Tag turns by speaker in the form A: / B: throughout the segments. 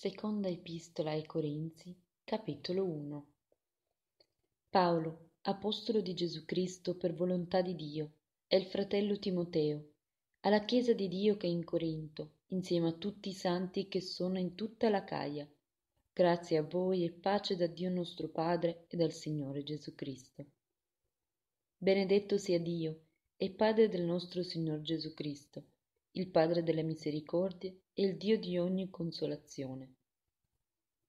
A: Seconda Epistola ai Corinzi, capitolo 1 Paolo, apostolo di Gesù Cristo per volontà di Dio, e il fratello Timoteo, alla Chiesa di Dio che è in Corinto, insieme a tutti i santi che sono in tutta la Caia. Grazie a voi e pace da Dio nostro Padre e dal Signore Gesù Cristo. Benedetto sia Dio e Padre del nostro Signor Gesù Cristo, il Padre delle misericordie e il Dio di ogni consolazione,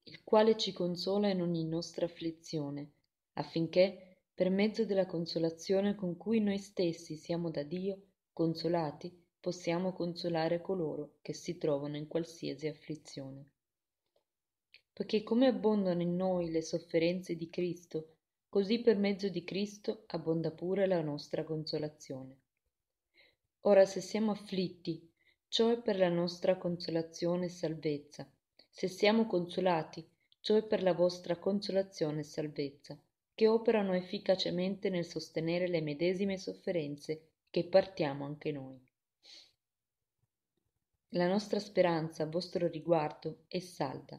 A: il quale ci consola in ogni nostra afflizione, affinché, per mezzo della consolazione con cui noi stessi siamo da Dio consolati, possiamo consolare coloro che si trovano in qualsiasi afflizione. Poiché come abbondano in noi le sofferenze di Cristo, così per mezzo di Cristo abbonda pure la nostra consolazione. Ora se siamo afflitti, ciò è per la nostra consolazione e salvezza, se siamo consolati, ciò è per la vostra consolazione e salvezza, che operano efficacemente nel sostenere le medesime sofferenze che partiamo anche noi. La nostra speranza a vostro riguardo è salda,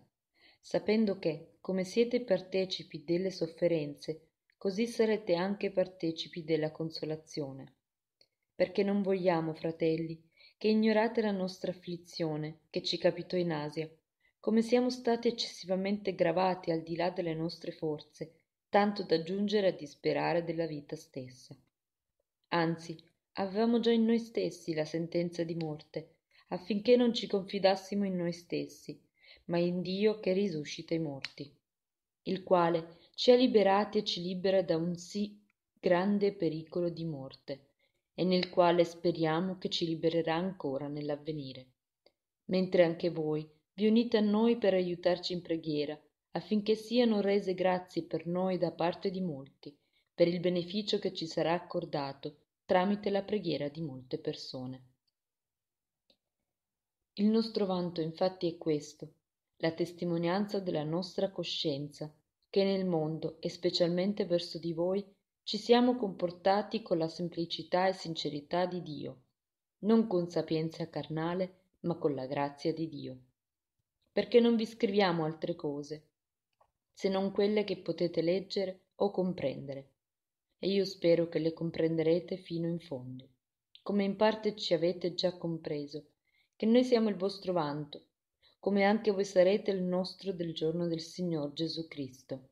A: sapendo che, come siete partecipi delle sofferenze, così sarete anche partecipi della consolazione. Perché non vogliamo, fratelli, che ignorate la nostra afflizione che ci capitò in Asia, come siamo stati eccessivamente gravati al di là delle nostre forze, tanto da giungere a disperare della vita stessa. Anzi, avevamo già in noi stessi la sentenza di morte, affinché non ci confidassimo in noi stessi, ma in Dio che risuscita i morti, il quale ci ha liberati e ci libera da un sì grande pericolo di morte, e nel quale speriamo che ci libererà ancora nell'avvenire. Mentre anche voi, vi unite a noi per aiutarci in preghiera, affinché siano rese grazie per noi da parte di molti, per il beneficio che ci sarà accordato tramite la preghiera di molte persone. Il nostro vanto infatti è questo, la testimonianza della nostra coscienza, che nel mondo e specialmente verso di voi ci siamo comportati con la semplicità e sincerità di Dio, non con sapienza carnale, ma con la grazia di Dio perché non vi scriviamo altre cose, se non quelle che potete leggere o comprendere. E io spero che le comprenderete fino in fondo, come in parte ci avete già compreso, che noi siamo il vostro vanto, come anche voi sarete il nostro del giorno del Signor Gesù Cristo.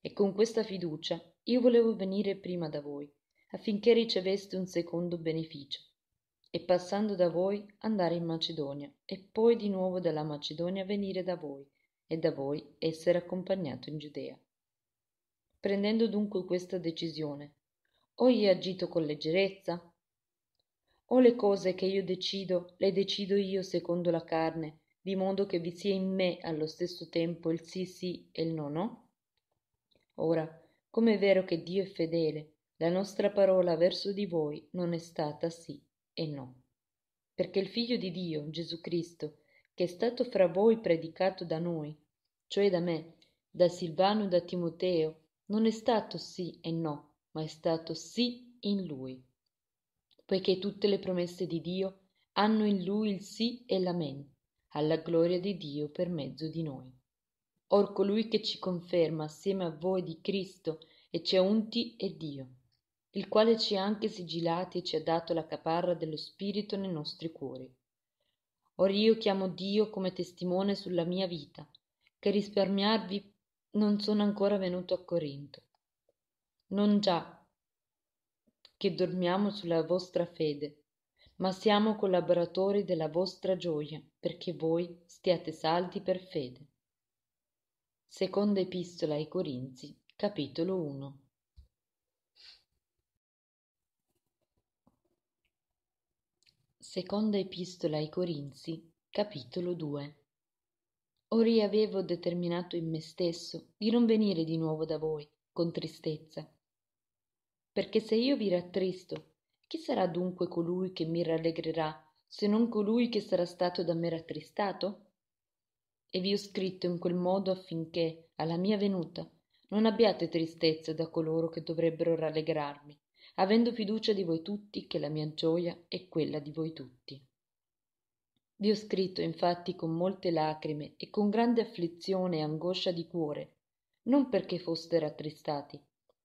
A: E con questa fiducia io volevo venire prima da voi, affinché riceveste un secondo beneficio e passando da voi andare in Macedonia, e poi di nuovo dalla Macedonia venire da voi, e da voi essere accompagnato in Giudea. Prendendo dunque questa decisione, ho io agito con leggerezza, o le cose che io decido le decido io secondo la carne, di modo che vi sia in me allo stesso tempo il sì sì e il no no? Ora, come è vero che Dio è fedele, la nostra parola verso di voi non è stata sì e no. Perché il Figlio di Dio, Gesù Cristo, che è stato fra voi predicato da noi, cioè da me, da Silvano e da Timoteo, non è stato sì e no, ma è stato sì in lui. Poiché tutte le promesse di Dio hanno in lui il sì e l'amen, alla gloria di Dio per mezzo di noi. Or colui che ci conferma assieme a voi di Cristo e ci unti è Dio il quale ci ha anche sigillati e ci ha dato la caparra dello Spirito nei nostri cuori. Or io chiamo Dio come testimone sulla mia vita, che risparmiarvi non sono ancora venuto a Corinto. Non già che dormiamo sulla vostra fede, ma siamo collaboratori della vostra gioia, perché voi stiate saldi per fede. Seconda Epistola ai Corinzi, capitolo 1. Seconda Epistola ai Corinzi, capitolo 2 Ori avevo determinato in me stesso di non venire di nuovo da voi con tristezza. Perché se io vi rattristo, chi sarà dunque colui che mi rallegrerà, se non colui che sarà stato da me rattristato? E vi ho scritto in quel modo affinché, alla mia venuta, non abbiate tristezza da coloro che dovrebbero rallegrarmi, avendo fiducia di voi tutti che la mia gioia è quella di voi tutti. Vi ho scritto infatti con molte lacrime e con grande afflizione e angoscia di cuore, non perché foste rattristati,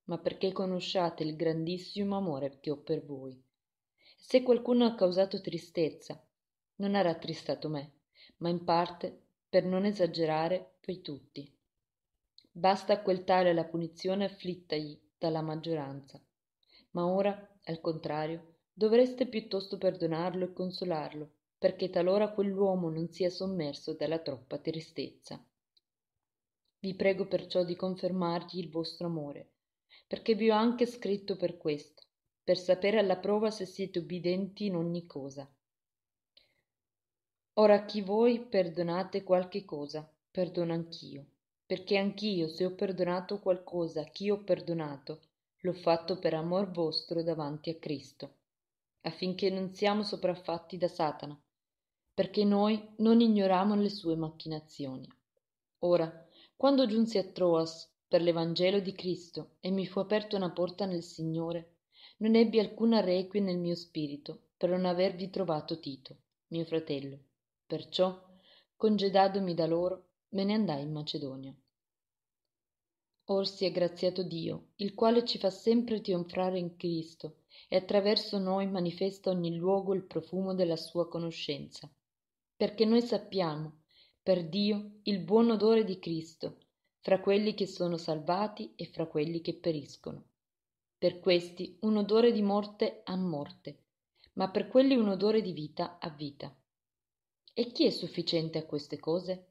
A: ma perché conosciate il grandissimo amore che ho per voi. Se qualcuno ha causato tristezza, non ha rattristato me, ma in parte, per non esagerare, voi tutti. Basta a quel tale la punizione afflittagli dalla maggioranza ma ora al contrario dovreste piuttosto perdonarlo e consolarlo perché talora quell'uomo non sia sommerso dalla troppa tristezza vi prego perciò di confermargli il vostro amore perché vi ho anche scritto per questo per sapere alla prova se siete ubbidenti in ogni cosa ora chi voi perdonate qualche cosa perdono anch'io perché anch'io se ho perdonato qualcosa a chi ho perdonato L'ho fatto per amor vostro davanti a Cristo, affinché non siamo sopraffatti da Satana, perché noi non ignorammo le sue macchinazioni. Ora, quando giunsi a Troas per l'Evangelo di Cristo e mi fu aperta una porta nel Signore, non ebbi alcuna requie nel mio spirito per non avervi trovato Tito, mio fratello. Perciò, congedatomi da loro, me ne andai in Macedonia. Or sia graziato Dio, il quale ci fa sempre trionfare in Cristo e attraverso noi manifesta ogni luogo il profumo della sua conoscenza. Perché noi sappiamo, per Dio, il buon odore di Cristo, fra quelli che sono salvati e fra quelli che periscono. Per questi un odore di morte a morte, ma per quelli un odore di vita a vita. E chi è sufficiente a queste cose?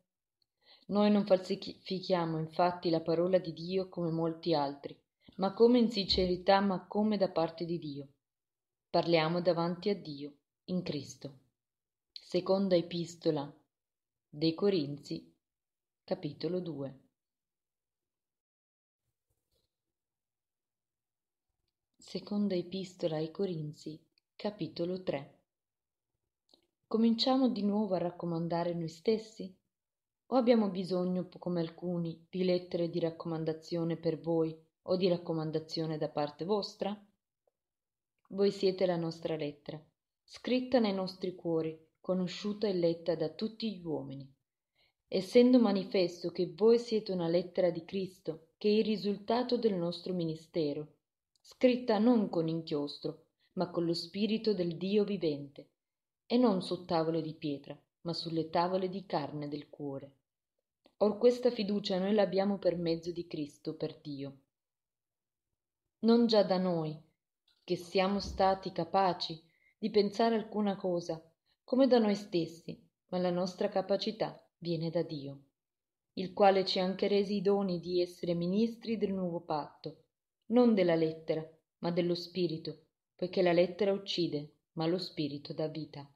A: Noi non falsifichiamo infatti la parola di Dio come molti altri, ma come in sincerità, ma come da parte di Dio. Parliamo davanti a Dio, in Cristo. Seconda Epistola dei Corinzi, capitolo 2. Seconda Epistola ai Corinzi, capitolo 3. Cominciamo di nuovo a raccomandare noi stessi? O abbiamo bisogno, come alcuni, di lettere di raccomandazione per voi o di raccomandazione da parte vostra? Voi siete la nostra lettera, scritta nei nostri cuori, conosciuta e letta da tutti gli uomini. Essendo manifesto che voi siete una lettera di Cristo, che è il risultato del nostro ministero, scritta non con inchiostro, ma con lo spirito del Dio vivente, e non su tavole di pietra, ma sulle tavole di carne del cuore. Or questa fiducia noi l'abbiamo per mezzo di Cristo, per Dio. Non già da noi, che siamo stati capaci di pensare alcuna cosa, come da noi stessi, ma la nostra capacità viene da Dio, il quale ci ha anche resi i doni di essere ministri del nuovo patto, non della lettera, ma dello spirito, poiché la lettera uccide, ma lo spirito dà vita.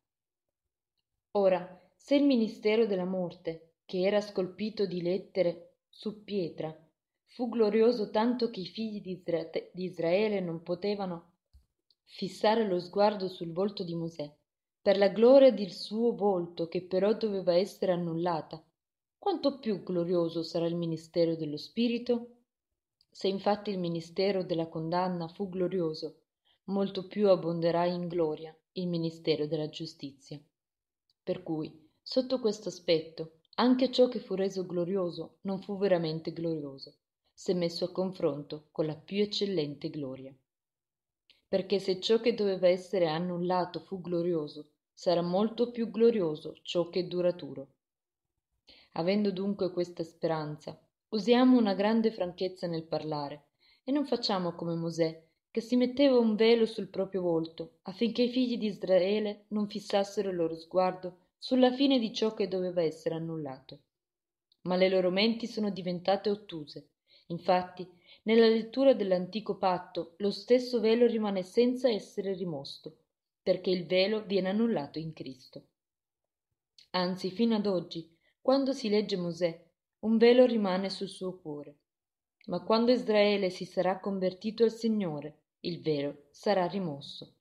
A: Ora, se il ministero della morte che era scolpito di lettere su pietra fu glorioso tanto che i figli di Israele non potevano fissare lo sguardo sul volto di Mosè per la gloria del suo volto che però doveva essere annullata quanto più glorioso sarà il ministero dello spirito se infatti il ministero della condanna fu glorioso molto più abbonderà in gloria il ministero della giustizia per cui sotto questo aspetto anche ciò che fu reso glorioso non fu veramente glorioso, se messo a confronto con la più eccellente gloria. Perché se ciò che doveva essere annullato fu glorioso, sarà molto più glorioso ciò che è duraturo. Avendo dunque questa speranza, usiamo una grande franchezza nel parlare e non facciamo come Mosè, che si metteva un velo sul proprio volto affinché i figli di Israele non fissassero il loro sguardo sulla fine di ciò che doveva essere annullato. Ma le loro menti sono diventate ottuse. Infatti, nella lettura dell'antico patto, lo stesso velo rimane senza essere rimosso, perché il velo viene annullato in Cristo. Anzi, fino ad oggi, quando si legge Mosè, un velo rimane sul suo cuore. Ma quando Israele si sarà convertito al Signore, il velo sarà rimosso.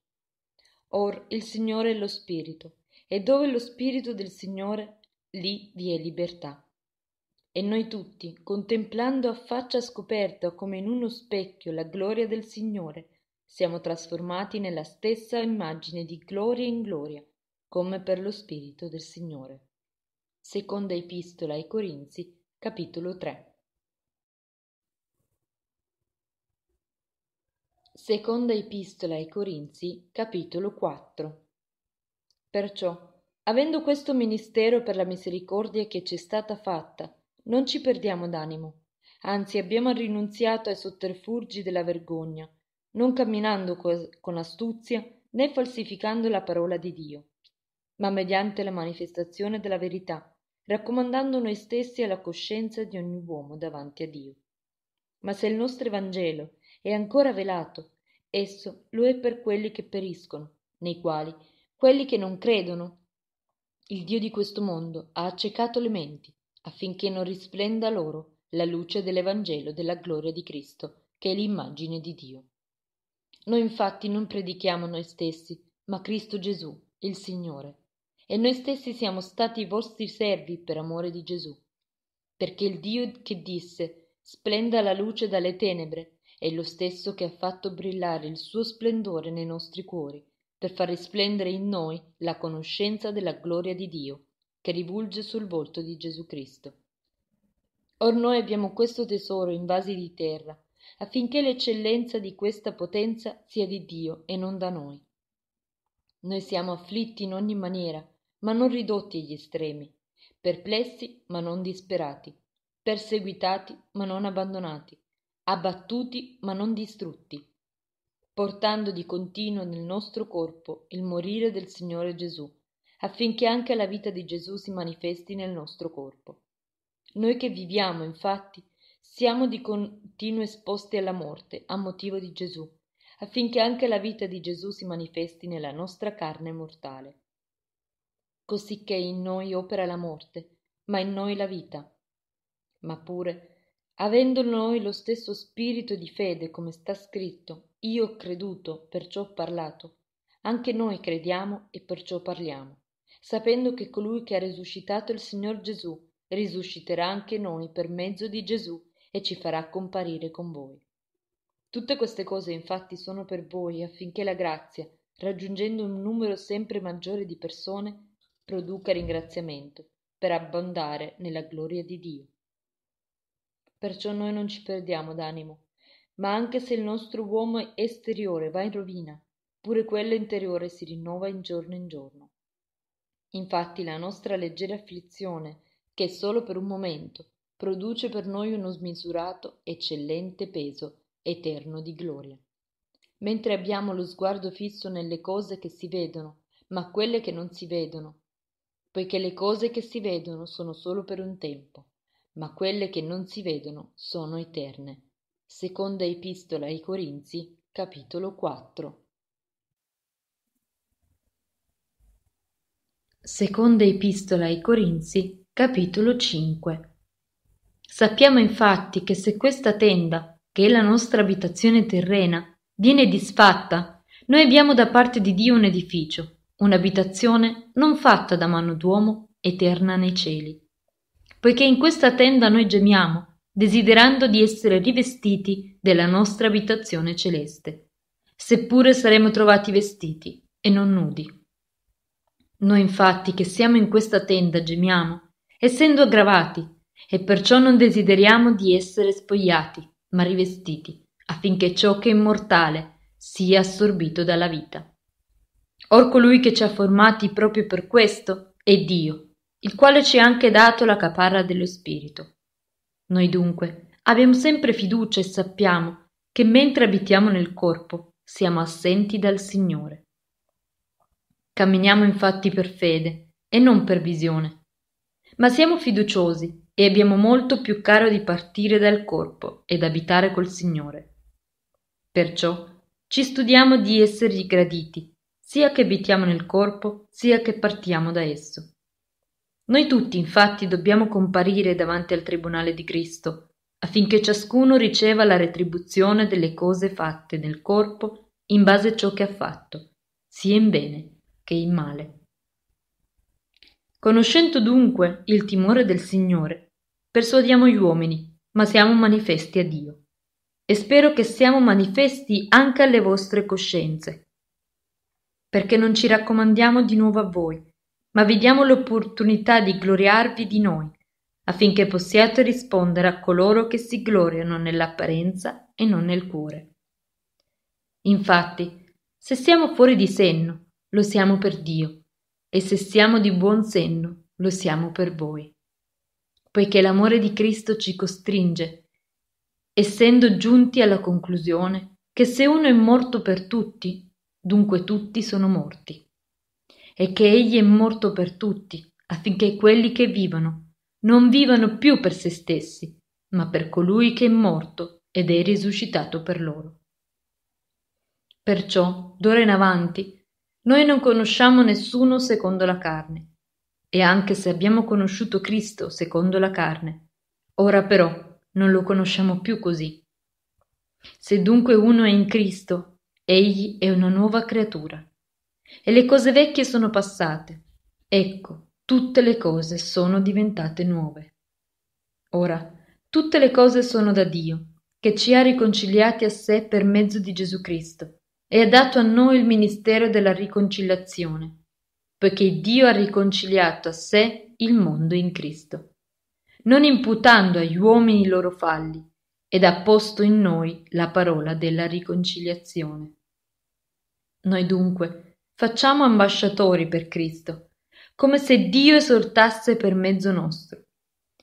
A: Or il Signore è lo Spirito, e dove lo Spirito del Signore lì vi è libertà. E noi tutti, contemplando a faccia scoperta come in uno specchio la gloria del Signore, siamo trasformati nella stessa immagine di gloria in gloria, come per lo Spirito del Signore. Seconda Epistola ai Corinzi, capitolo 3. Seconda Epistola ai Corinzi, capitolo 4. Perciò, avendo questo ministero per la misericordia che ci è stata fatta, non ci perdiamo d'animo, anzi abbiamo rinunziato ai sotterfugi della vergogna, non camminando co- con astuzia né falsificando la parola di Dio, ma mediante la manifestazione della verità, raccomandando noi stessi alla coscienza di ogni uomo davanti a Dio. Ma se il nostro Evangelo è ancora velato, esso lo è per quelli che periscono, nei quali quelli che non credono. Il Dio di questo mondo ha accecato le menti, affinché non risplenda loro la luce dell'Evangelo della gloria di Cristo, che è l'immagine di Dio. Noi infatti non predichiamo noi stessi, ma Cristo Gesù, il Signore. E noi stessi siamo stati i vostri servi per amore di Gesù. Perché il Dio che disse, splenda la luce dalle tenebre, è lo stesso che ha fatto brillare il suo splendore nei nostri cuori per far risplendere in noi la conoscenza della gloria di Dio che rivulge sul volto di Gesù Cristo. Or noi abbiamo questo tesoro in vasi di terra, affinché l'eccellenza di questa potenza sia di Dio e non da noi. Noi siamo afflitti in ogni maniera, ma non ridotti agli estremi, perplessi ma non disperati, perseguitati ma non abbandonati, abbattuti ma non distrutti, portando di continuo nel nostro corpo il morire del Signore Gesù, affinché anche la vita di Gesù si manifesti nel nostro corpo. Noi che viviamo, infatti, siamo di continuo esposti alla morte a motivo di Gesù, affinché anche la vita di Gesù si manifesti nella nostra carne mortale. Cosicché in noi opera la morte, ma in noi la vita. Ma pure, avendo noi lo stesso spirito di fede, come sta scritto, io ho creduto, perciò ho parlato. Anche noi crediamo e perciò parliamo, sapendo che colui che ha risuscitato il Signor Gesù risusciterà anche noi per mezzo di Gesù e ci farà comparire con voi. Tutte queste cose infatti sono per voi affinché la grazia, raggiungendo un numero sempre maggiore di persone, produca ringraziamento, per abbondare nella gloria di Dio. Perciò noi non ci perdiamo d'animo, ma anche se il nostro uomo esteriore va in rovina, pure quello interiore si rinnova in giorno in giorno. Infatti la nostra leggera afflizione, che è solo per un momento, produce per noi uno smisurato, eccellente peso eterno di gloria. Mentre abbiamo lo sguardo fisso nelle cose che si vedono, ma quelle che non si vedono, poiché le cose che si vedono sono solo per un tempo, ma quelle che non si vedono sono eterne. Seconda Epistola ai Corinzi, capitolo 4. Seconda Epistola ai Corinzi, capitolo 5. Sappiamo infatti che se questa tenda, che è la nostra abitazione terrena, viene disfatta, noi abbiamo da parte di Dio un edificio, un'abitazione non fatta da mano d'uomo, eterna nei cieli. Poiché in questa tenda noi gemiamo, desiderando di essere rivestiti della nostra abitazione celeste, seppure saremo trovati vestiti e non nudi. Noi infatti che siamo in questa tenda gemiamo, essendo aggravati, e perciò non desideriamo di essere spogliati, ma rivestiti, affinché ciò che è mortale sia assorbito dalla vita. Or colui che ci ha formati proprio per questo è Dio, il quale ci ha anche dato la caparra dello Spirito. Noi dunque abbiamo sempre fiducia e sappiamo che mentre abitiamo nel corpo siamo assenti dal Signore. Camminiamo infatti per fede e non per visione, ma siamo fiduciosi e abbiamo molto più caro di partire dal corpo ed abitare col Signore. Perciò ci studiamo di essergli graditi, sia che abitiamo nel corpo, sia che partiamo da esso. Noi tutti infatti dobbiamo comparire davanti al tribunale di Cristo, affinché ciascuno riceva la retribuzione delle cose fatte nel corpo in base a ciò che ha fatto, sia in bene che in male. Conoscendo dunque il timore del Signore, persuadiamo gli uomini, ma siamo manifesti a Dio. E spero che siamo manifesti anche alle vostre coscienze, perché non ci raccomandiamo di nuovo a voi, ma vediamo l'opportunità di gloriarvi di noi, affinché possiate rispondere a coloro che si gloriano nell'apparenza e non nel cuore. Infatti, se siamo fuori di senno, lo siamo per Dio, e se siamo di buon senno, lo siamo per voi. Poiché l'amore di Cristo ci costringe, essendo giunti alla conclusione che se uno è morto per tutti, dunque tutti sono morti e che egli è morto per tutti, affinché quelli che vivono non vivano più per se stessi, ma per colui che è morto ed è risuscitato per loro. Perciò, d'ora in avanti, noi non conosciamo nessuno secondo la carne, e anche se abbiamo conosciuto Cristo secondo la carne, ora però non lo conosciamo più così. Se dunque uno è in Cristo, egli è una nuova creatura. E le cose vecchie sono passate. Ecco, tutte le cose sono diventate nuove. Ora, tutte le cose sono da Dio, che ci ha riconciliati a sé per mezzo di Gesù Cristo, e ha dato a noi il ministero della riconciliazione, poiché Dio ha riconciliato a sé il mondo in Cristo, non imputando agli uomini i loro falli, ed ha posto in noi la parola della riconciliazione. Noi dunque, Facciamo ambasciatori per Cristo, come se Dio esortasse per mezzo nostro.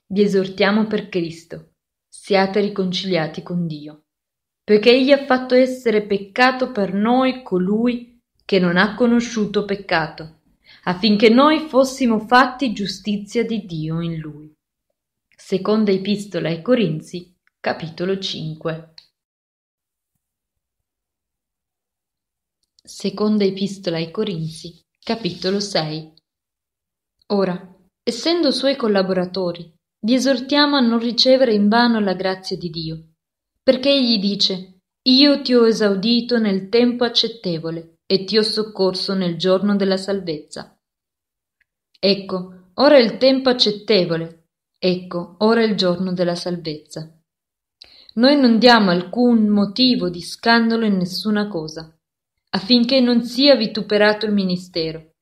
A: Vi esortiamo per Cristo, siate riconciliati con Dio, perché Egli ha fatto essere peccato per noi colui che non ha conosciuto peccato, affinché noi fossimo fatti giustizia di Dio in Lui. Seconda Epistola ai Corinzi, capitolo 5. Seconda Epistola ai Corinzi, capitolo 6. Ora, essendo suoi collaboratori, vi esortiamo a non ricevere invano la grazia di Dio, perché egli dice: Io ti ho esaudito nel tempo accettevole e ti ho soccorso nel giorno della salvezza. Ecco, ora è il tempo accettevole, ecco, ora è il giorno della salvezza. Noi non diamo alcun motivo di scandalo in nessuna cosa affinché non sia vituperato il ministero.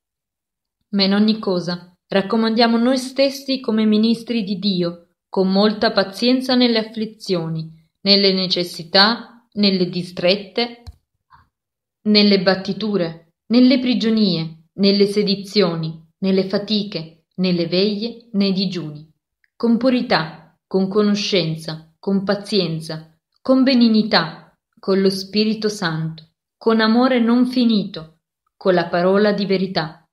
A: Ma in ogni cosa raccomandiamo noi stessi come ministri di Dio, con molta pazienza nelle afflizioni, nelle necessità, nelle distrette, nelle battiture, nelle prigionie, nelle sedizioni, nelle fatiche, nelle veglie, nei digiuni, con purità, con conoscenza, con pazienza, con benignità, con lo Spirito Santo con amore non finito, con la parola di verità,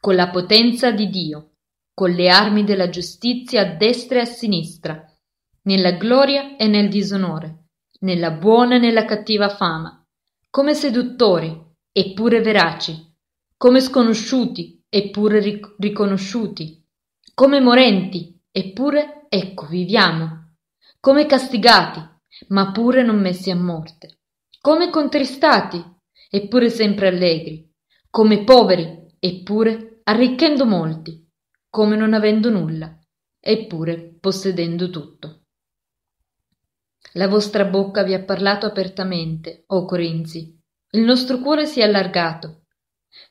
A: con la potenza di Dio, con le armi della giustizia a destra e a sinistra, nella gloria e nel disonore, nella buona e nella cattiva fama, come seduttori, eppure veraci, come sconosciuti, eppure ric- riconosciuti, come morenti, eppure ecco viviamo, come castigati, ma pure non messi a morte come contristati, eppure sempre allegri, come poveri, eppure arricchendo molti, come non avendo nulla, eppure possedendo tutto. La vostra bocca vi ha parlato apertamente, o oh Corinzi, il nostro cuore si è allargato.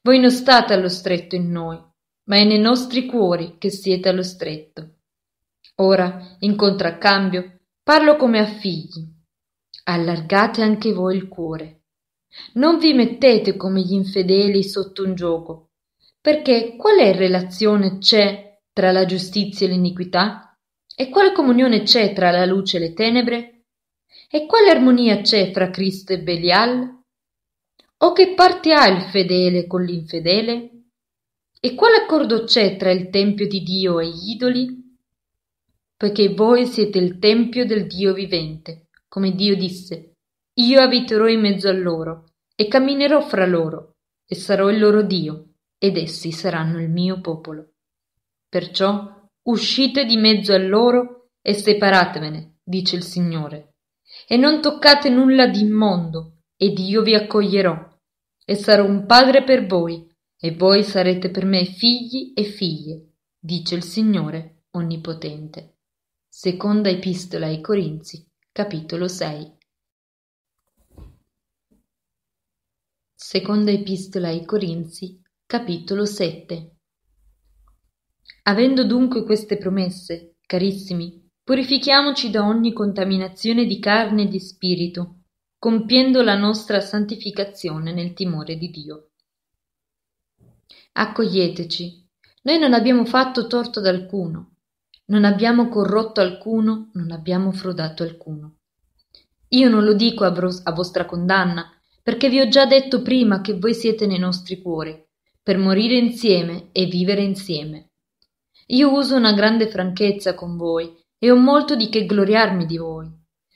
A: Voi non state allo stretto in noi, ma è nei nostri cuori che siete allo stretto. Ora, in contraccambio, parlo come a figli, allargate anche voi il cuore. Non vi mettete come gli infedeli sotto un gioco, perché quale relazione c'è tra la giustizia e l'iniquità? E quale comunione c'è tra la luce e le tenebre? E quale armonia c'è fra Cristo e Belial? O che parte ha il fedele con l'infedele? E quale accordo c'è tra il tempio di Dio e gli idoli? Poiché voi siete il tempio del Dio vivente come Dio disse, io abiterò in mezzo a loro, e camminerò fra loro, e sarò il loro Dio, ed essi saranno il mio popolo. Perciò uscite di mezzo a loro e separatevene, dice il Signore, e non toccate nulla di immondo ed io vi accoglierò, e sarò un padre per voi, e voi sarete per me figli e figlie, dice il Signore Onnipotente. Seconda Epistola ai Corinzi Capitolo 6 Seconda Epistola ai Corinzi, capitolo 7 Avendo dunque queste promesse, carissimi, purifichiamoci da ogni contaminazione di carne e di spirito, compiendo la nostra santificazione nel timore di Dio. Accoglieteci. Noi non abbiamo fatto torto ad alcuno, non abbiamo corrotto alcuno, non abbiamo frodato alcuno. Io non lo dico a, bros- a vostra condanna, perché vi ho già detto prima che voi siete nei nostri cuori, per morire insieme e vivere insieme. Io uso una grande franchezza con voi e ho molto di che gloriarmi di voi.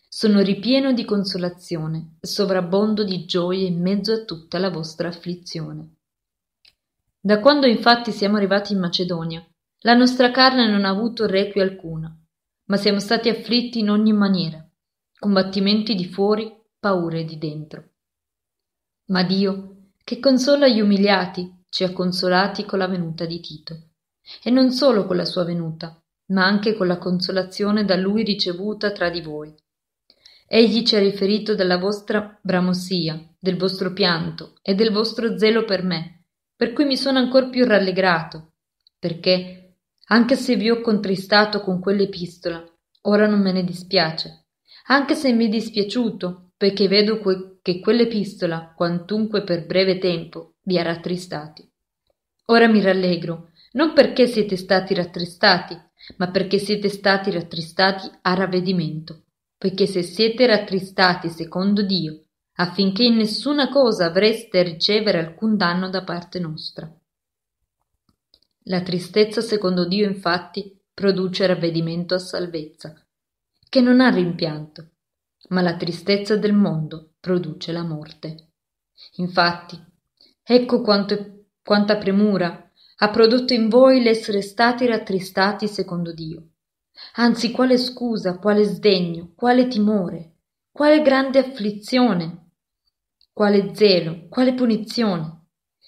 A: Sono ripieno di consolazione, sovrabbondo di gioia in mezzo a tutta la vostra afflizione. Da quando infatti siamo arrivati in Macedonia, la nostra carne non ha avuto requie alcuna, ma siamo stati afflitti in ogni maniera, combattimenti di fuori, paure di dentro. Ma Dio, che consola gli umiliati, ci ha consolati con la venuta di Tito, e non solo con la sua venuta, ma anche con la consolazione da lui ricevuta tra di voi. Egli ci ha riferito della vostra bramosia, del vostro pianto e del vostro zelo per me, per cui mi sono ancor più rallegrato, perché anche se vi ho contristato con quell'epistola, ora non me ne dispiace. Anche se mi è dispiaciuto, perché vedo que- che quell'epistola, quantunque per breve tempo, vi ha rattristati. Ora mi rallegro, non perché siete stati rattristati, ma perché siete stati rattristati a ravvedimento. Poiché se siete rattristati secondo Dio, affinché in nessuna cosa avreste a ricevere alcun danno da parte nostra. La tristezza secondo Dio infatti produce ravvedimento a salvezza, che non ha rimpianto, ma la tristezza del mondo produce la morte. Infatti, ecco quanto, quanta premura ha prodotto in voi l'essere stati rattristati secondo Dio. Anzi, quale scusa, quale sdegno, quale timore, quale grande afflizione, quale zelo, quale punizione.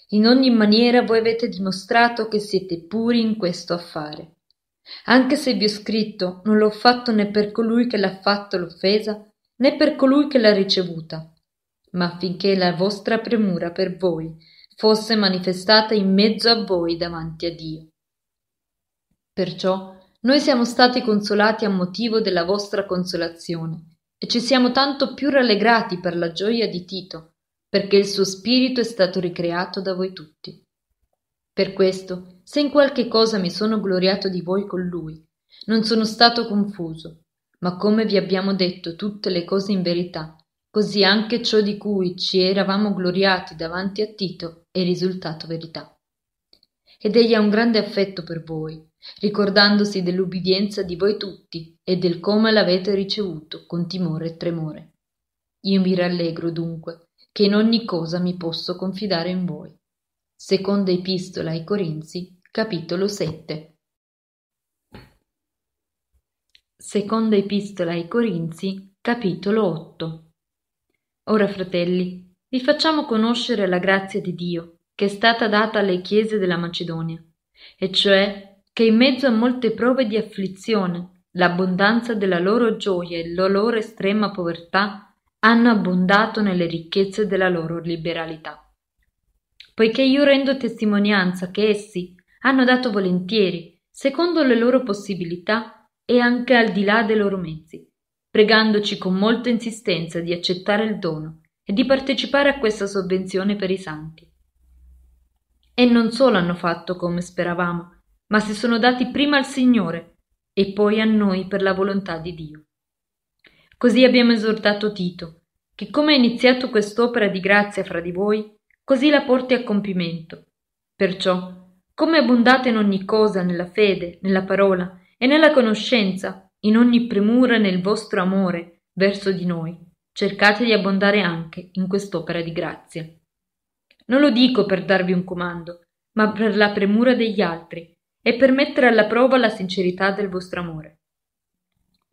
A: In ogni maniera voi avete dimostrato che siete puri in questo affare. Anche se vi ho scritto, non l'ho fatto né per colui che l'ha fatto l'offesa, né per colui che l'ha ricevuta, ma affinché la vostra premura per voi fosse manifestata in mezzo a voi davanti a Dio. Perciò noi siamo stati consolati a motivo della vostra consolazione e ci siamo tanto più rallegrati per la gioia di Tito, perché il suo spirito è stato ricreato da voi tutti. Per questo, se in qualche cosa mi sono gloriato di voi con lui, non sono stato confuso, ma come vi abbiamo detto tutte le cose in verità, così anche ciò di cui ci eravamo gloriati davanti a Tito è risultato verità. Ed egli ha un grande affetto per voi, ricordandosi dell'ubbidienza di voi tutti e del come l'avete ricevuto con timore e tremore. Io mi rallegro dunque che in ogni cosa mi posso confidare in voi. Seconda Epistola ai Corinzi, capitolo 7. Seconda Epistola ai Corinzi, capitolo 8. Ora, fratelli, vi facciamo conoscere la grazia di Dio che è stata data alle chiese della Macedonia, e cioè che in mezzo a molte prove di afflizione, l'abbondanza della loro gioia e la loro estrema povertà hanno abbondato nelle ricchezze della loro liberalità. Poiché io rendo testimonianza che essi hanno dato volentieri, secondo le loro possibilità e anche al di là dei loro mezzi, pregandoci con molta insistenza di accettare il dono e di partecipare a questa sovvenzione per i santi. E non solo hanno fatto come speravamo, ma si sono dati prima al Signore e poi a noi per la volontà di Dio. Così abbiamo esortato Tito, che come ha iniziato quest'opera di grazia fra di voi, così la porti a compimento. Perciò, come abbondate in ogni cosa, nella fede, nella parola e nella conoscenza, in ogni premura nel vostro amore verso di noi, cercate di abbondare anche in quest'opera di grazia. Non lo dico per darvi un comando, ma per la premura degli altri e per mettere alla prova la sincerità del vostro amore.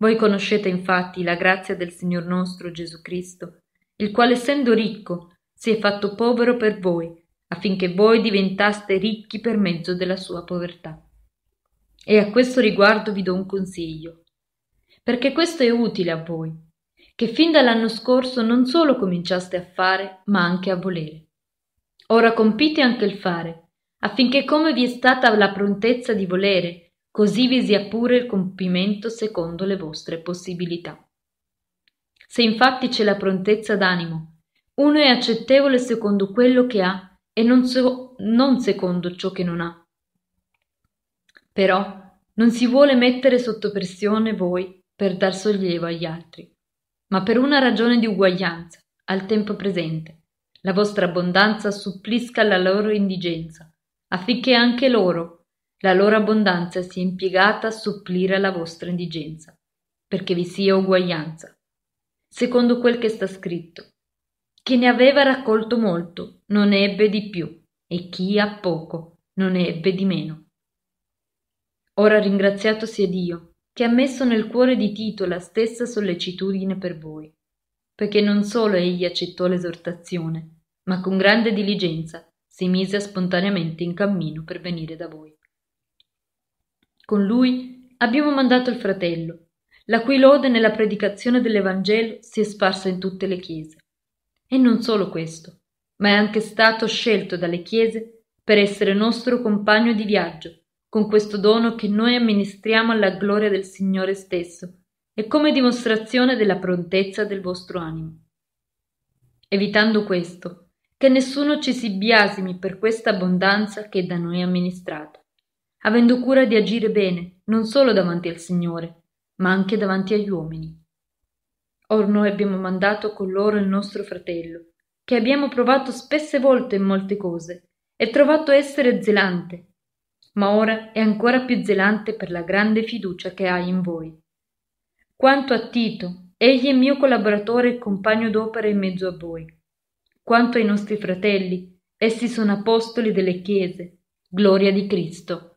A: Voi conoscete infatti la grazia del Signor nostro Gesù Cristo, il quale essendo ricco si è fatto povero per voi, affinché voi diventaste ricchi per mezzo della sua povertà. E a questo riguardo vi do un consiglio, perché questo è utile a voi, che fin dall'anno scorso non solo cominciaste a fare, ma anche a volere. Ora compite anche il fare, affinché come vi è stata la prontezza di volere, così vi sia pure il compimento secondo le vostre possibilità. Se infatti c'è la prontezza d'animo, uno è accettevole secondo quello che ha e non, so, non secondo ciò che non ha. Però non si vuole mettere sotto pressione voi per dar sollievo agli altri, ma per una ragione di uguaglianza, al tempo presente. La vostra abbondanza supplisca la loro indigenza, affinché anche loro, la loro abbondanza sia impiegata a supplire alla vostra indigenza, perché vi sia uguaglianza. Secondo quel che sta scritto, chi ne aveva raccolto molto non ne ebbe di più, e chi ha poco non ne ebbe di meno. Ora ringraziato sia Dio, che ha messo nel cuore di Tito la stessa sollecitudine per voi, perché non solo egli accettò l'esortazione, ma con grande diligenza si mise spontaneamente in cammino per venire da voi. Con lui abbiamo mandato il fratello, la cui lode nella predicazione dell'Evangelo si è sparsa in tutte le chiese. E non solo questo, ma è anche stato scelto dalle chiese per essere nostro compagno di viaggio, con questo dono che noi amministriamo alla gloria del Signore stesso e come dimostrazione della prontezza del vostro animo. Evitando questo, che nessuno ci si biasimi per questa abbondanza che è da noi amministrata avendo cura di agire bene non solo davanti al Signore, ma anche davanti agli uomini. Or noi abbiamo mandato con loro il nostro fratello, che abbiamo provato spesse volte in molte cose e trovato essere zelante, ma ora è ancora più zelante per la grande fiducia che hai in voi. Quanto a Tito, egli è mio collaboratore e compagno d'opera in mezzo a voi. Quanto ai nostri fratelli, essi sono apostoli delle chiese. Gloria di Cristo.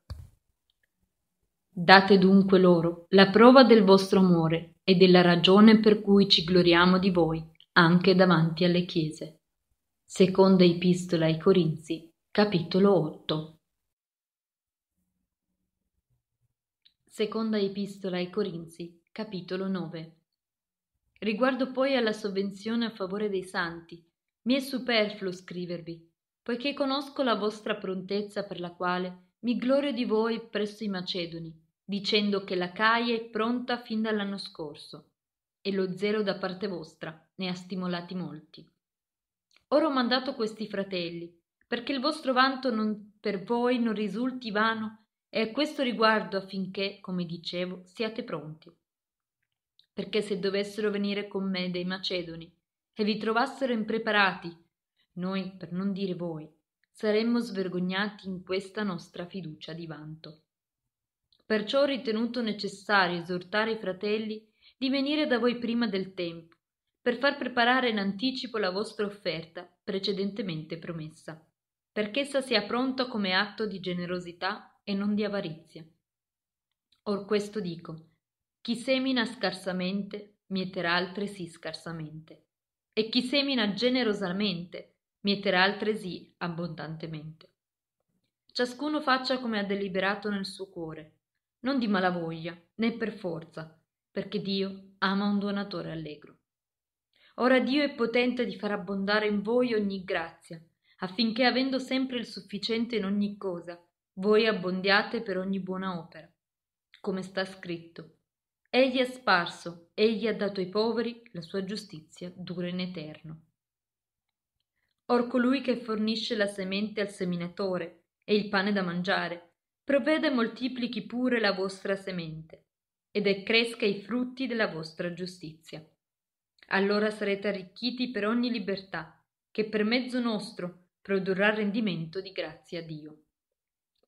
A: Date dunque loro la prova del vostro amore e della ragione per cui ci gloriamo di voi anche davanti alle chiese. Seconda Epistola ai Corinzi, capitolo 8. Seconda Epistola ai Corinzi, capitolo 9. Riguardo poi alla sovvenzione a favore dei santi, mi è superfluo scrivervi, poiché conosco la vostra prontezza per la quale mi glorio di voi presso i Macedoni dicendo che la CAIA è pronta fin dall'anno scorso e lo zelo da parte vostra ne ha stimolati molti. Ora ho mandato questi fratelli perché il vostro vanto non, per voi non risulti vano e a questo riguardo affinché, come dicevo, siate pronti. Perché se dovessero venire con me dei macedoni e vi trovassero impreparati, noi, per non dire voi, saremmo svergognati in questa nostra fiducia di vanto. Perciò ho ritenuto necessario esortare i fratelli di venire da voi prima del tempo, per far preparare in anticipo la vostra offerta precedentemente promessa, perché essa sia pronta come atto di generosità e non di avarizia. Or questo dico, chi semina scarsamente mieterà altresì scarsamente, e chi semina generosamente mieterà altresì abbondantemente. Ciascuno faccia come ha deliberato nel suo cuore, non di malavoglia, né per forza, perché Dio ama un donatore allegro. Ora Dio è potente di far abbondare in voi ogni grazia, affinché avendo sempre il sufficiente in ogni cosa, voi abbondiate per ogni buona opera. Come sta scritto, Egli ha sparso, egli ha dato ai poveri, la sua giustizia dura in eterno. Or colui che fornisce la semente al seminatore e il pane da mangiare, provvede e moltiplichi pure la vostra semente, ed accresca i frutti della vostra giustizia. Allora sarete arricchiti per ogni libertà, che per mezzo nostro produrrà rendimento di grazie a Dio.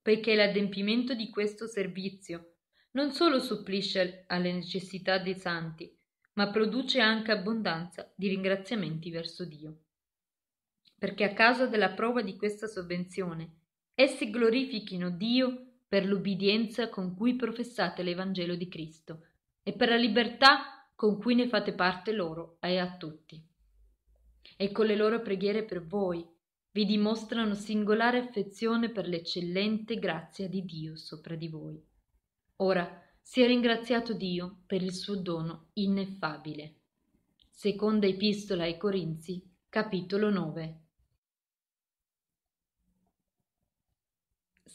A: Poiché l'adempimento di questo servizio non solo supplisce alle necessità dei santi, ma produce anche abbondanza di ringraziamenti verso Dio. Perché a causa della prova di questa sovvenzione, essi glorifichino Dio e per l'ubbidienza con cui professate l'Evangelo di Cristo e per la libertà con cui ne fate parte loro e a tutti. E con le loro preghiere per voi vi dimostrano singolare affezione per l'eccellente grazia di Dio sopra di voi. Ora sia ringraziato Dio per il suo dono ineffabile. Seconda Epistola ai Corinzi, capitolo 9.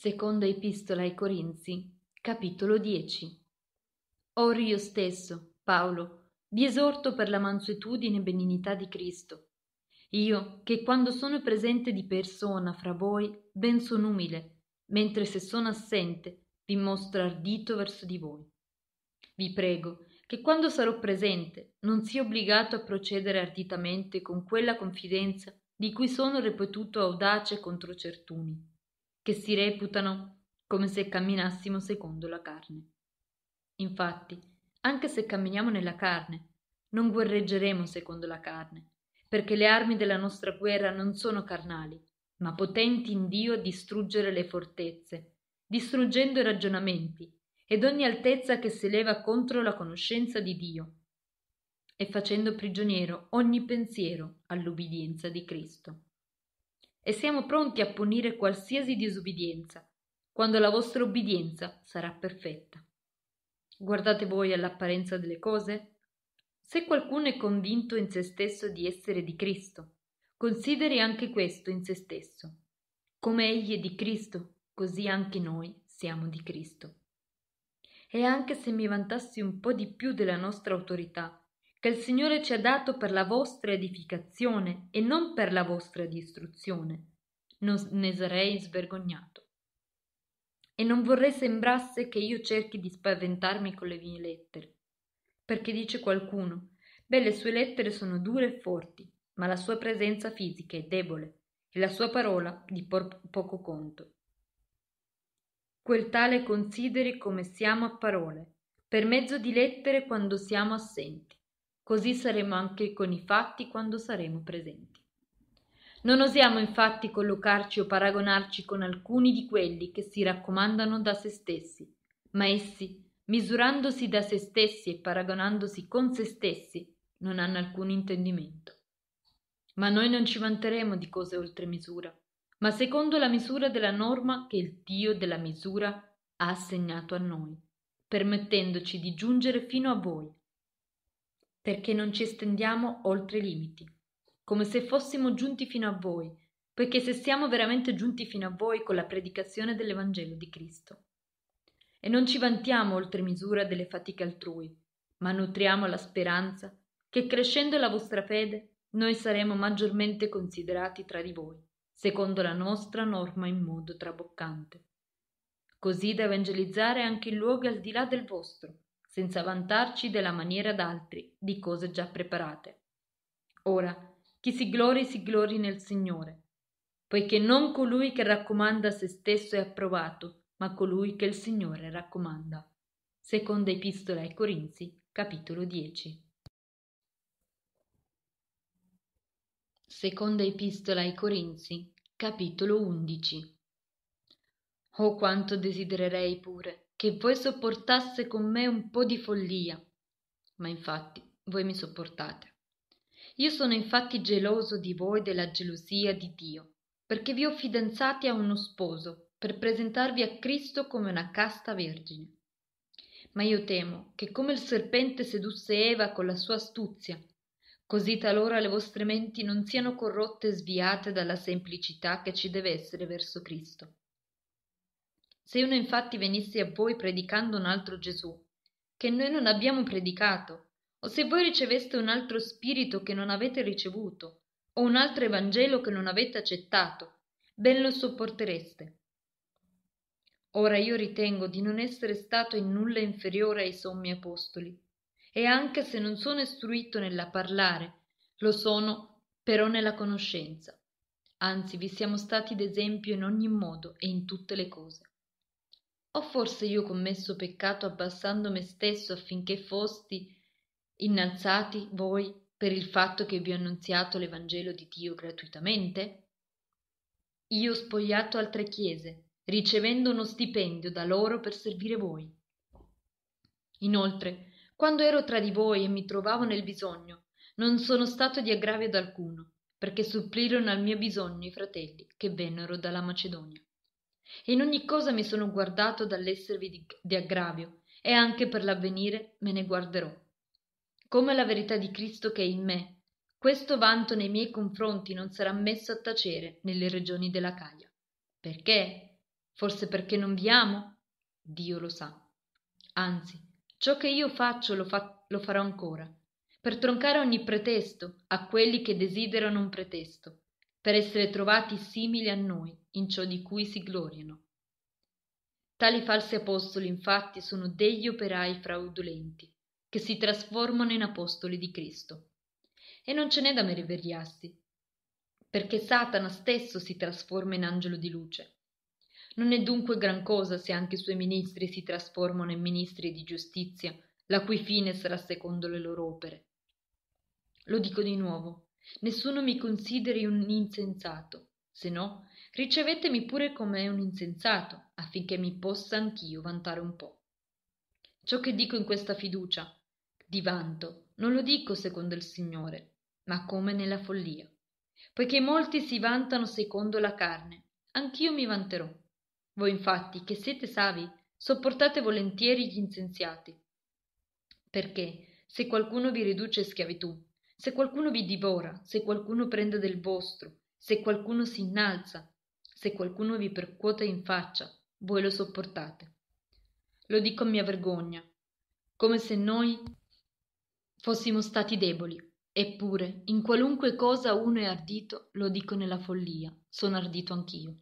A: Seconda Epistola ai Corinzi, capitolo 10. Or io stesso, Paolo, vi esorto per la mansuetudine e benignità di Cristo. Io, che quando sono presente di persona fra voi, ben sono umile, mentre se sono assente, vi mostro ardito verso di voi. Vi prego che quando sarò presente non sia obbligato a procedere arditamente con quella confidenza di cui sono reputato audace contro certuni che si reputano come se camminassimo secondo la carne. Infatti, anche se camminiamo nella carne, non guerreggeremo secondo la carne, perché le armi della nostra guerra non sono carnali, ma potenti in Dio a distruggere le fortezze, distruggendo i ragionamenti ed ogni altezza che si leva contro la conoscenza di Dio, e facendo prigioniero ogni pensiero all'ubbidienza di Cristo e siamo pronti a punire qualsiasi disobbedienza, quando la vostra obbedienza sarà perfetta. Guardate voi all'apparenza delle cose? Se qualcuno è convinto in se stesso di essere di Cristo, consideri anche questo in se stesso. Come egli è di Cristo, così anche noi siamo di Cristo. E anche se mi vantassi un po' di più della nostra autorità, che il Signore ci ha dato per la vostra edificazione e non per la vostra distruzione, non ne sarei svergognato. E non vorrei sembrasse che io cerchi di spaventarmi con le mie lettere, perché dice qualcuno, beh le sue lettere sono dure e forti, ma la sua presenza fisica è debole e la sua parola di por- poco conto. Quel tale consideri come siamo a parole, per mezzo di lettere quando siamo assenti Così saremo anche con i fatti quando saremo presenti. Non osiamo infatti collocarci o paragonarci con alcuni di quelli che si raccomandano da se stessi, ma essi, misurandosi da se stessi e paragonandosi con se stessi, non hanno alcun intendimento. Ma noi non ci vanteremo di cose oltre misura, ma secondo la misura della norma che il Dio della misura ha assegnato a noi, permettendoci di giungere fino a voi perché non ci estendiamo oltre i limiti, come se fossimo giunti fino a voi, poiché se siamo veramente giunti fino a voi con la predicazione dell'Evangelo di Cristo. E non ci vantiamo oltre misura delle fatiche altrui, ma nutriamo la speranza che crescendo la vostra fede noi saremo maggiormente considerati tra di voi, secondo la nostra norma in modo traboccante. Così da evangelizzare anche i luoghi al di là del vostro, senza vantarci della maniera d'altri, di cose già preparate. Ora, chi si glori, si glori nel Signore, poiché non colui che raccomanda se stesso è approvato, ma colui che il Signore raccomanda. Seconda Epistola ai Corinzi, capitolo 10. Seconda Epistola ai Corinzi, capitolo 11. Oh quanto desidererei pure che voi sopportasse con me un po di follia. Ma infatti voi mi sopportate. Io sono infatti geloso di voi della gelosia di Dio, perché vi ho fidanzati a uno sposo, per presentarvi a Cristo come una casta vergine. Ma io temo che come il serpente sedusse Eva con la sua astuzia, così talora le vostre menti non siano corrotte e sviate dalla semplicità che ci deve essere verso Cristo. Se uno infatti venisse a voi predicando un altro Gesù, che noi non abbiamo predicato, o se voi riceveste un altro spirito che non avete ricevuto, o un altro Evangelo che non avete accettato, ben lo sopportereste. Ora io ritengo di non essere stato in nulla inferiore ai sommi apostoli, e anche se non sono istruito nella parlare, lo sono però nella conoscenza. Anzi, vi siamo stati d'esempio in ogni modo e in tutte le cose. Ho forse io commesso peccato abbassando me stesso affinché fosti innalzati voi per il fatto che vi ho annunziato l'Evangelo di Dio gratuitamente? Io ho spogliato altre chiese, ricevendo uno stipendio da loro per servire voi. Inoltre, quando ero tra di voi e mi trovavo nel bisogno, non sono stato di aggravio ad alcuno, perché supplirono al mio bisogno i fratelli che vennero dalla Macedonia in ogni cosa mi sono guardato dall'esservi di, di aggravio e anche per l'avvenire me ne guarderò come la verità di Cristo che è in me questo vanto nei miei confronti non sarà messo a tacere nelle regioni della Caglia. Perché? Forse perché non vi amo? Dio lo sa. Anzi, ciò che io faccio lo, fa- lo farò ancora, per troncare ogni pretesto a quelli che desiderano un pretesto, per essere trovati simili a noi, in ciò di cui si gloriano. Tali falsi apostoli infatti sono degli operai fraudolenti, che si trasformano in apostoli di Cristo. E non ce n'è da meravigliarsi, perché Satana stesso si trasforma in angelo di luce. Non è dunque gran cosa se anche i suoi ministri si trasformano in ministri di giustizia, la cui fine sarà secondo le loro opere. Lo dico di nuovo, nessuno mi consideri un insensato, se no ricevetemi pure come un insensato, affinché mi possa anch'io vantare un po'. Ciò che dico in questa fiducia, di vanto, non lo dico secondo il Signore, ma come nella follia. Poiché molti si vantano secondo la carne, anch'io mi vanterò. Voi infatti, che siete savi, sopportate volentieri gli insenziati. Perché, se qualcuno vi riduce a schiavitù, se qualcuno vi divora, se qualcuno prende del vostro, se qualcuno si innalza, se qualcuno vi percuote in faccia, voi lo sopportate. Lo dico a mia vergogna, come se noi fossimo stati deboli. Eppure, in qualunque cosa uno è ardito, lo dico nella follia, sono ardito anch'io.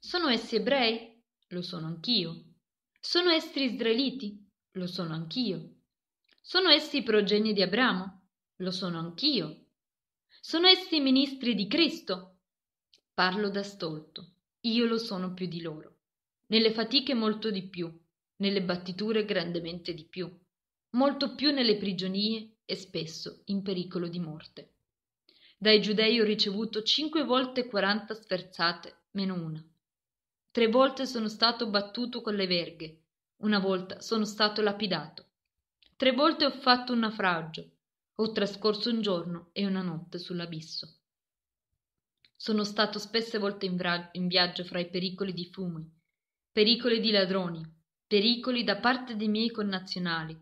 A: Sono essi ebrei? Lo sono anch'io. Sono essi israeliti? Lo sono anch'io. Sono essi progenie di Abramo? Lo sono anch'io. Sono essi ministri di Cristo? Parlo da stolto. Io lo sono più di loro. Nelle fatiche molto di più, nelle battiture grandemente di più, molto più nelle prigionie e spesso in pericolo di morte. Dai giudei ho ricevuto cinque volte quaranta sferzate, meno una. Tre volte sono stato battuto con le verghe, una volta sono stato lapidato. Tre volte ho fatto un naufragio, ho trascorso un giorno e una notte sull'abisso. Sono stato spesse volte in, vra- in viaggio fra i pericoli di fumi, pericoli di ladroni, pericoli da parte dei miei connazionali,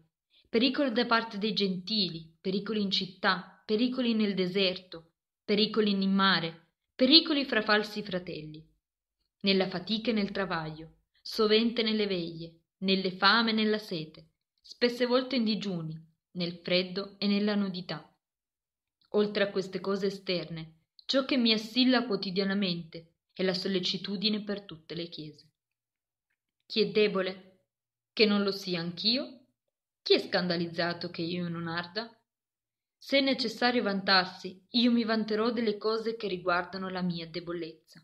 A: pericoli da parte dei gentili, pericoli in città, pericoli nel deserto, pericoli in mare, pericoli fra falsi fratelli. Nella fatica e nel travaglio, sovente nelle veglie, nelle fame e nella sete, spesse volte in digiuni, nel freddo e nella nudità. Oltre a queste cose esterne, Ciò che mi assilla quotidianamente è la sollecitudine per tutte le chiese. Chi è debole? Che non lo sia anch'io? Chi è scandalizzato che io non arda? Se è necessario vantarsi, io mi vanterò delle cose che riguardano la mia debolezza.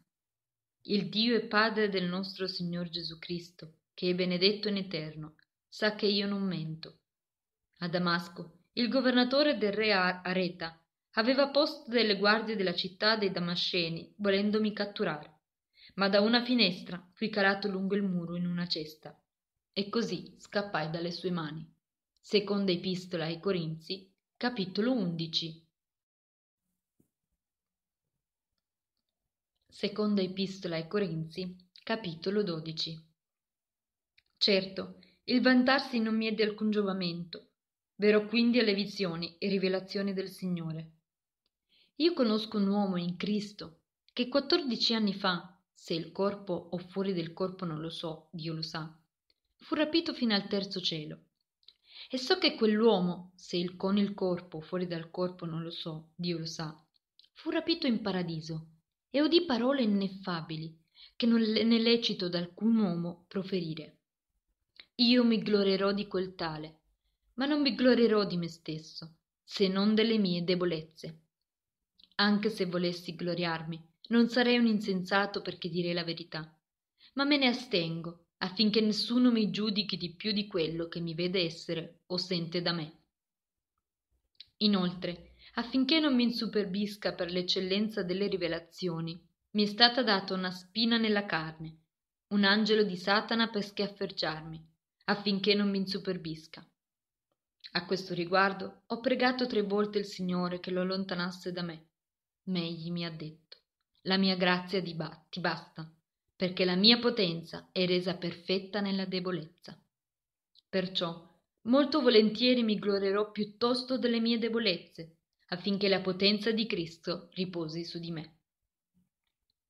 A: Il Dio e Padre del nostro Signor Gesù Cristo, che è benedetto in eterno, sa che io non mento. A Damasco, il governatore del re Areta Aveva posto delle guardie della città dei damasceni, volendomi catturare, ma da una finestra fui calato lungo il muro in una cesta. E così scappai dalle sue mani. Seconda Epistola ai Corinzi, capitolo 11. Seconda Epistola ai Corinzi, capitolo 12. Certo, il vantarsi non mi è di alcun giovamento. Vero quindi alle visioni e rivelazioni del Signore. Io conosco un uomo in Cristo che 14 anni fa, se il corpo o fuori del corpo non lo so, Dio lo sa, fu rapito fino al terzo cielo. E so che quell'uomo, se il con il corpo o fuori dal corpo non lo so, Dio lo sa, fu rapito in paradiso e udì parole ineffabili che non è lecito da alcun uomo proferire. Io mi glorerò di quel tale, ma non mi glorerò di me stesso, se non delle mie debolezze anche se volessi gloriarmi non sarei un insensato perché direi la verità ma me ne astengo affinché nessuno mi giudichi di più di quello che mi vede essere o sente da me inoltre affinché non mi insuperbisca per l'eccellenza delle rivelazioni mi è stata data una spina nella carne un angelo di satana per schiaffeggiarmi affinché non mi insuperbisca a questo riguardo ho pregato tre volte il Signore che lo allontanasse da me, Megli mi ha detto la mia grazia ti basta perché la mia potenza è resa perfetta nella debolezza perciò molto volentieri mi glorierò piuttosto delle mie debolezze affinché la potenza di Cristo riposi su di me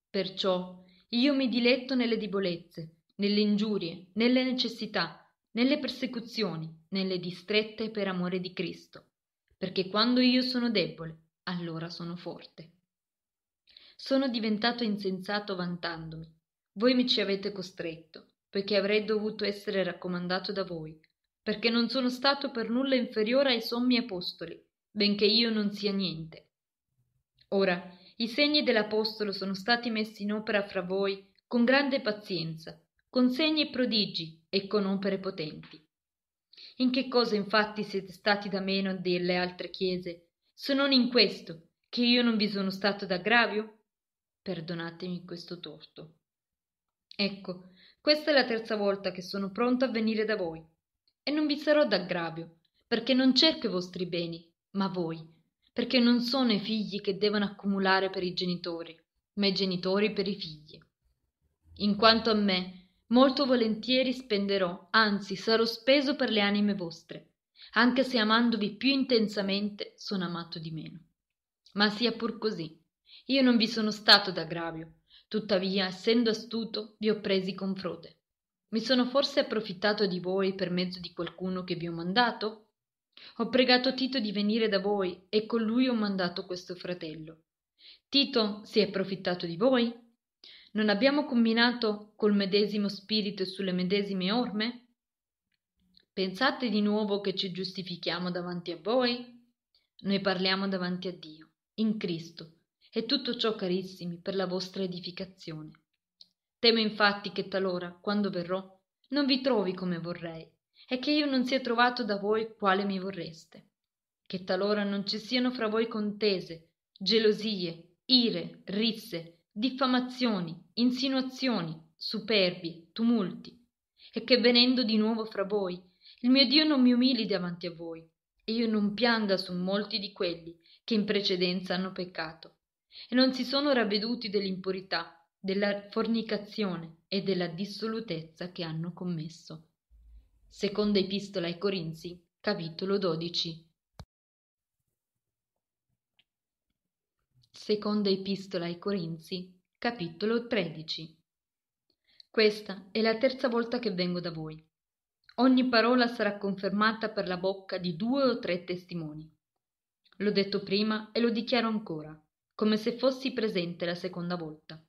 A: perciò io mi diletto nelle debolezze nelle ingiurie nelle necessità nelle persecuzioni nelle distrette per amore di Cristo perché quando io sono debole allora sono forte. Sono diventato insensato vantandomi. Voi mi ci avete costretto, poiché avrei dovuto essere raccomandato da voi, perché non sono stato per nulla inferiore ai sommi apostoli, benché io non sia niente. Ora, i segni dell'apostolo sono stati messi in opera fra voi con grande pazienza, con segni e prodigi e con opere potenti. In che cosa infatti siete stati da meno delle altre chiese se non in questo che io non vi sono stato d'aggravio? Perdonatemi questo torto. Ecco, questa è la terza volta che sono pronto a venire da voi e non vi sarò d'aggravio, perché non cerco i vostri beni, ma voi, perché non sono i figli che devono accumulare per i genitori, ma i genitori per i figli. In quanto a me, molto volentieri spenderò, anzi sarò speso per le anime vostre, anche se amandovi più intensamente sono amato di meno. Ma sia pur così. Io non vi sono stato d'aggravio, tuttavia, essendo astuto, vi ho presi con frode. Mi sono forse approfittato di voi per mezzo di qualcuno che vi ho mandato? Ho pregato Tito di venire da voi e con lui ho mandato questo fratello. Tito si è approfittato di voi? Non abbiamo combinato col medesimo spirito e sulle medesime orme? Pensate di nuovo che ci giustifichiamo davanti a voi? Noi parliamo davanti a Dio, in Cristo, e tutto ciò, carissimi, per la vostra edificazione. Temo infatti che talora, quando verrò, non vi trovi come vorrei, e che io non sia trovato da voi quale mi vorreste. Che talora non ci siano fra voi contese, gelosie, ire, risse, diffamazioni, insinuazioni, superbie, tumulti, e che venendo di nuovo fra voi il mio dio non mi umili davanti a voi e io non pianga su molti di quelli che in precedenza hanno peccato e non si sono ravveduti dell'impurità della fornicazione e della dissolutezza che hanno commesso seconda epistola ai corinzi capitolo 12 Seconda Epistola ai Corinzi, capitolo 13. Questa è la terza volta che vengo da voi Ogni parola sarà confermata per la bocca di due o tre testimoni. L'ho detto prima e lo dichiaro ancora, come se fossi presente la seconda volta.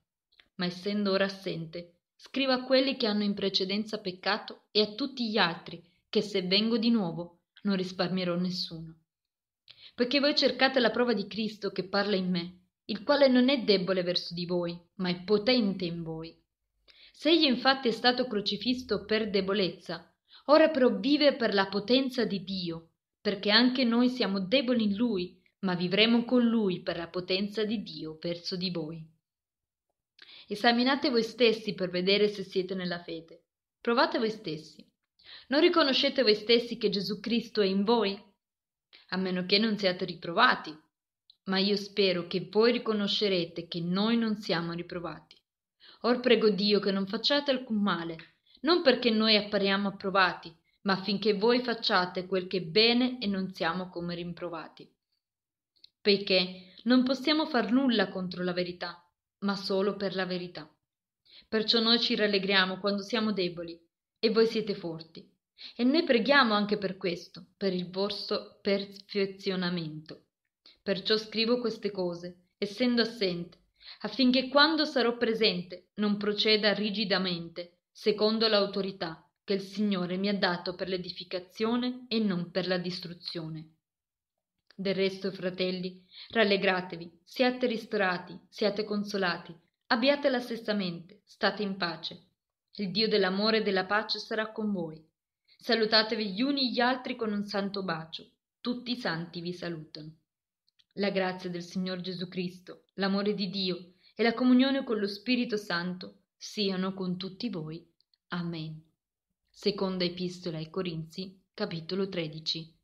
A: Ma essendo ora assente, scrivo a quelli che hanno in precedenza peccato e a tutti gli altri, che se vengo di nuovo non risparmierò nessuno. Perché voi cercate la prova di Cristo che parla in me, il quale non è debole verso di voi, ma è potente in voi. Se egli infatti è stato crocifisso per debolezza, Ora però vive per la potenza di Dio, perché anche noi siamo deboli in Lui, ma vivremo con Lui per la potenza di Dio verso di voi. Esaminate voi stessi per vedere se siete nella fede. Provate voi stessi. Non riconoscete voi stessi che Gesù Cristo è in voi? A meno che non siate riprovati. Ma io spero che voi riconoscerete che noi non siamo riprovati. Or prego Dio che non facciate alcun male, non perché noi appariamo approvati, ma affinché voi facciate quel che è bene e non siamo come rimprovati. Poiché non possiamo far nulla contro la verità, ma solo per la verità. Perciò noi ci rallegriamo quando siamo deboli e voi siete forti. E noi preghiamo anche per questo, per il vostro perfezionamento. Perciò scrivo queste cose, essendo assente, affinché quando sarò presente non proceda rigidamente, secondo l'autorità che il Signore mi ha dato per l'edificazione e non per la distruzione. Del resto, fratelli, rallegratevi, siate ristorati, siate consolati, abbiate la stessa mente, state in pace. Il Dio dell'amore e della pace sarà con voi. Salutatevi gli uni gli altri con un santo bacio. Tutti i santi vi salutano. La grazia del Signor Gesù Cristo, l'amore di Dio e la comunione con lo Spirito Santo siano con tutti voi. Amen. Seconda Epistola ai Corinzi, capitolo 13,